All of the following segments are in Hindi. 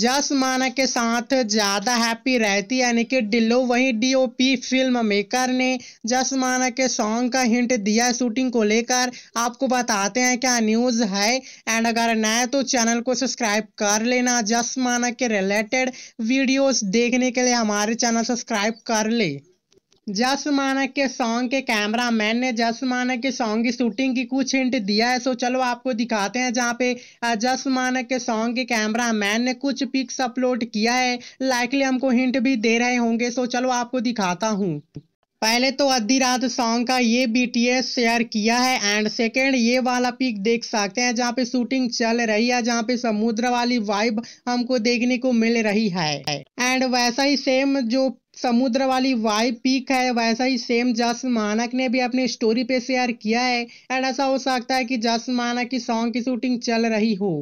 जस माना के साथ ज़्यादा हैप्पी रहती यानी कि डिल्लो वहीं डीओपी फिल्म मेकर ने जस माना के सॉन्ग का हिंट दिया शूटिंग को लेकर आपको बताते हैं क्या न्यूज़ है एंड अगर नए तो चैनल को सब्सक्राइब कर लेना जस माना के रिलेटेड वीडियोस देखने के लिए हमारे चैनल सब्सक्राइब कर ले जसमाना के सॉन्ग के कैमरा मैन ने जसमाना के सॉन्ग की शूटिंग की कुछ हिंट दिया है सो चलो आपको दिखाते हैं जहाँ पे जसमाना के सॉन्ग के कैमरा मैन ने कुछ पिक्स अपलोड किया है लाइकली हमको हिंट भी दे रहे होंगे सो चलो आपको दिखाता हूँ पहले तो अद्धी रात सॉन्ग का ये बीटीएस शेयर किया है एंड सेकेंड ये वाला पिक देख सकते हैं जहाँ पे शूटिंग चल रही है जहाँ पे समुद्र वाली वाइब हमको देखने को मिल रही है एंड वैसा ही सेम जो समुद्र वाली वाई पीक है वैसा ही सेम जासन मानक ने भी अपनी स्टोरी पे शेयर किया है एंड ऐसा हो सकता है कि जासन मानक की सॉन्ग की शूटिंग चल रही हो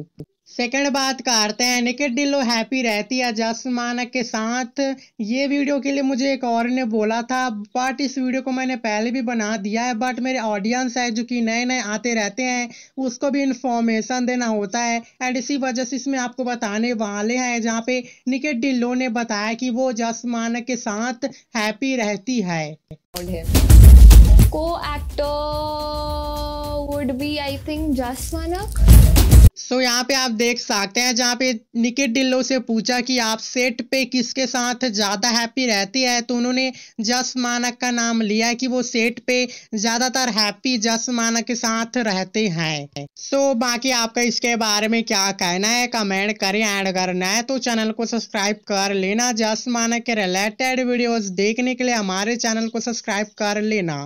सेकेंड बात करते हैं निकेट डिलो हैप्पी रहती है जसमाना के साथ ये वीडियो के लिए मुझे एक और ने बोला था बट इस वीडियो को मैंने पहले भी बना दिया है बट मेरे ऑडियंस है जो कि नए नए आते रहते हैं उसको भी इन्फॉर्मेशन देना होता है एंड इसी वजह से इसमें आपको बताने वाले हैं जहाँ पे निकेट डिल्लो ने बताया कि वो जसमाना के साथ हैप्पी रहती है को actor would be I think जसमानक सो so, यहाँ पे आप देख सकते हैं जहाँ पे निकेट डिल्लो से पूछा कि आप सेट पे किसके साथ ज़्यादा हैप्पी रहती है तो उन्होंने जस मानक का नाम लिया कि वो सेट पे ज़्यादातर हैप्पी जस मानक के साथ रहते हैं सो so, बाकी आपका इसके बारे में क्या कहना है कमेंट करें ऐड करना है तो चैनल को सब्सक्राइब कर लेना जस मानक के रिलेटेड वीडियोज़ देखने के लिए हमारे चैनल को सब्सक्राइब कर लेना